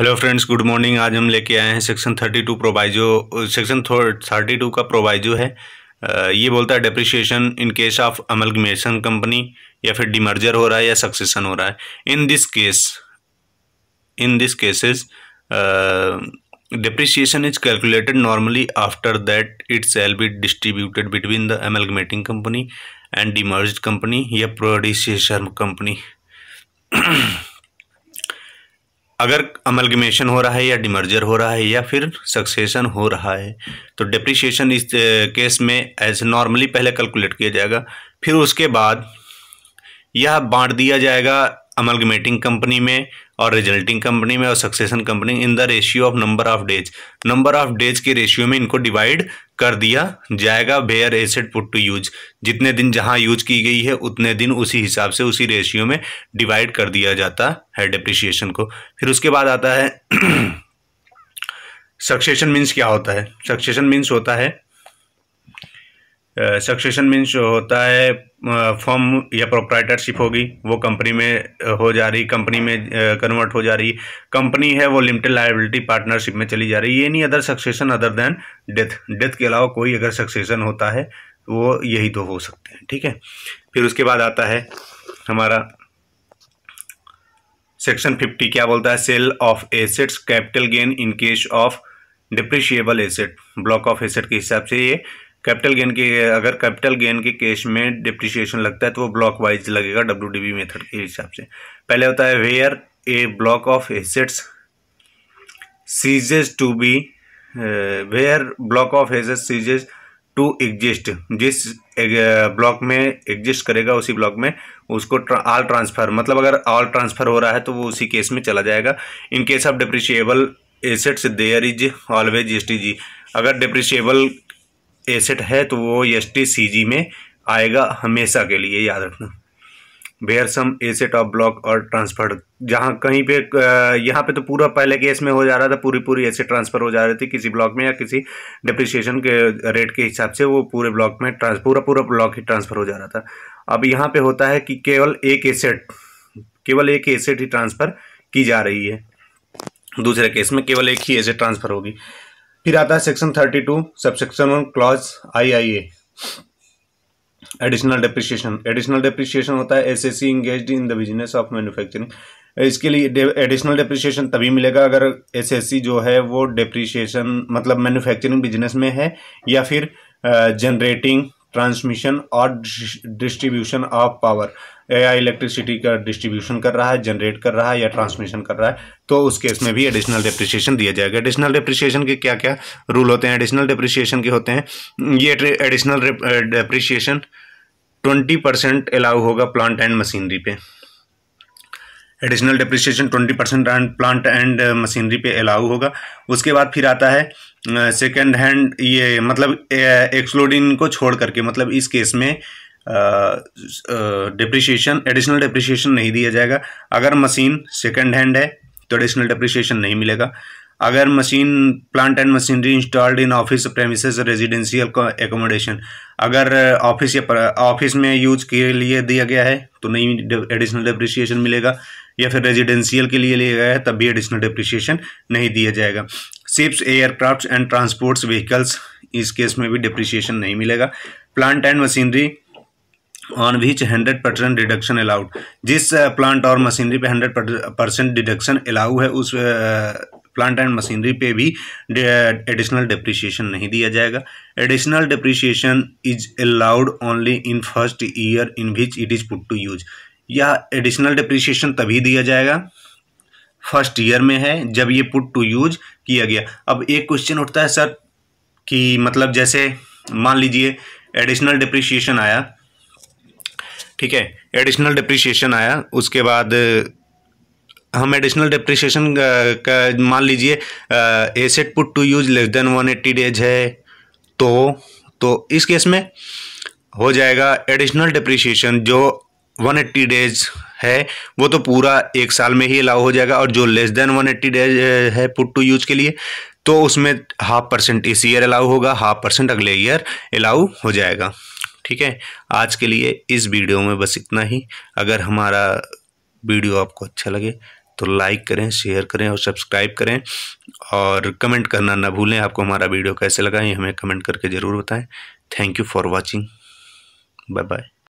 hello friends good morning आज हम लेके आए हैं section thirty two proviso section thirty two का प्रोवाइजो है ये बोलता है depreciation in case of amalgamation company या फिर डिमर्जर हो रहा है या सक्सेसन हो रहा है in this case in this cases depreciation is calculated normally after that it shall be distributed between the amalgamating company and demerge company या प्रोड्यूशर कंपनी अगर अमलगमेशन हो रहा है या डिमर्जर हो रहा है या फिर सक्सेशन हो रहा है तो डिप्रिशिएशन इस केस में एज नॉर्मली पहले कैलकुलेट किया जाएगा फिर उसके बाद यह बांट दिया जाएगा अमलगमेटिंग कंपनी में और रिजल्टिंग कंपनी में और succession company in the ratio of number of days number of days के रेशियो में इनको डिवाइड कर दिया जाएगा where asset put to use जितने दिन जहां यूज की गई है उतने दिन उसी हिसाब से उसी रेशियो में डिवाइड कर दिया जाता है डिप्रिशिएशन को फिर उसके बाद आता है सक्सेशन मीन्स क्या होता है सक्सेशन मीन्स होता है सक्सेशन मीन्स होता है फॉर्म या प्रोप्राइटरशिप होगी वो कंपनी में हो जा रही कंपनी में कन्वर्ट हो जा रही कंपनी है वो लिमिटेड लाइबिलिटी पार्टनरशिप में चली जा रही है ये नहीं other succession other than death death के अलावा कोई अगर सक्सेशन होता है वो यही दो तो हो सकते हैं ठीक है फिर उसके बाद आता है हमारा सेक्शन फिफ्टी क्या बोलता है sale of assets capital gain in case of depreciable asset block of asset के हिसाब से ये कैपिटल गेन के अगर कैपिटल गेन के केस में डिप्रिशिएशन लगता है तो वो ब्लॉक वाइज लगेगा डब्ल्यू मेथड के हिसाब से पहले होता है where a block of assets ceases to be where block of assets ceases to exist जिस ब्लॉक में एग्जिस्ट करेगा उसी ब्लॉक में उसको ऑल ट्रांसफ़र मतलब अगर ऑल ट्रांसफ़र हो रहा है तो वो उसी केस में चला जाएगा in case of depreciable assets there is always S T G अगर डिप्रिशिएबल एसेट है तो वो एस टी सी जी में आएगा हमेशा के लिए याद रखना where some asset of block और ट्रांसफर जहाँ कहीं पे यहाँ पे तो पूरा पहले केस में हो जा रहा था पूरी पूरी एसेट ट्रांसफ़र हो जा रही थी किसी ब्लॉक में या किसी डिप्रिसिएशन के रेट के हिसाब से वो पूरे ब्लॉक में ट्रांस पूरा पूरा ब्लॉक ही ट्रांसफ़र हो जा रहा था अब यहाँ पे होता है कि केवल एक एसेट केवल एक एसेट ही ट्रांसफ़र की जा रही है दूसरे केस में केवल एक ही एसेट ट्रांसफ़र होगी फिर आता है section thirty two subsection one clause I I A additional depreciation additional depreciation होता है assessee engage in the business of manufacturing इसके लिए एडिशनल डेप्रिशिएशन तभी मिलेगा अगर एस एस सी जो है वो डेप्रिशिएशन मतलब मैन्युफैक्चरिंग बिजनेस में है या फिर जनरेटिंग ट्रांसमिशन और डिस्ट्रीब्यूशन ऑफ पावर या इलेक्ट्रिसिटी का डिस्ट्रीब्यूशन कर रहा है जनरेट कर रहा है या ट्रांसमिशन कर रहा है तो उस केस में भी एडिशनल डिप्रिसिएशन दिया जाएगा एडिशनल डिप्रिसिएशन के क्या क्या रूल होते हैं एडिशनल डिप्रिशिएशन के होते हैं ये additional depreciation twenty percent allow होगा प्लांट एंड मशीनरी पे additional depreciation twenty percent plant and machinery पे अलाउ होगा उसके बाद फिर आता है सेकेंड हैंड ये मतलब एक्सलोडिन को छोड़ करके मतलब इस केस में डिप्रिशिएशन एडिशनल डिप्रिशिएशन नहीं दिया जाएगा अगर मशीन सेकेंड हैंड है तो एडिशनल डिप्रिशिएशन नहीं मिलेगा अगर machine plant and machinery installed in office premise residential accommodation अगर ऑफिस uh, या ऑफिस में यूज के लिए दिया गया है तो नहीं एडिशनल डिप्रिशिएशन मिलेगा या फिर रेजिडेंशियल के लिए लिया गया है तब भी एडिशनल डिप्रिशिएशन नहीं दिया जाएगा ships aircraft and transports vehicles इस केस में भी डिप्रिशिएशन नहीं मिलेगा plant and machinery on which hundred percent deduction allowed जिस प्लांट uh, और मशीनरी पे हंड्रेड परसेंट डिडक्शन अलाउ है उस uh, प्लांट एंड मशीनरी पे भी एडिशनल डिप्रिशिएशन नहीं दिया जाएगा additional depreciation is allowed only in first year in which it is put to use यह एडिशनल डिप्रिसिएशन तभी दिया जाएगा फर्स्ट ईयर में है जब ये पुट टू यूज किया गया अब एक क्वेश्चन उठता है सर कि मतलब जैसे मान लीजिए एडिशनल डिप्रिसिएशन आया ठीक है एडिशनल डिप्रिसिएशन आया उसके बाद हम एडिशनल डिप्रिशिएशन uh, का मान लीजिए asset put to use less than one eighty days है तो तो इस केस में हो जाएगा एडिशनल डिप्रिशिएशन जो वन एट्टी डेज है वो तो पूरा एक साल में ही अलाउ हो जाएगा और जो less than one eighty days है पुट टू यूज के लिए तो उसमें हाफ परसेंट इस ईयर अलाउ होगा हाफ परसेंट अगले ईयर अलाउ हो जाएगा ठीक है आज के लिए इस वीडियो में बस इतना ही अगर हमारा वीडियो आपको अच्छा लगे तो लाइक करें शेयर करें और सब्सक्राइब करें और कमेंट करना ना भूलें आपको हमारा वीडियो कैसे लगा ये हमें कमेंट करके ज़रूर बताएं thank you for watching bye bye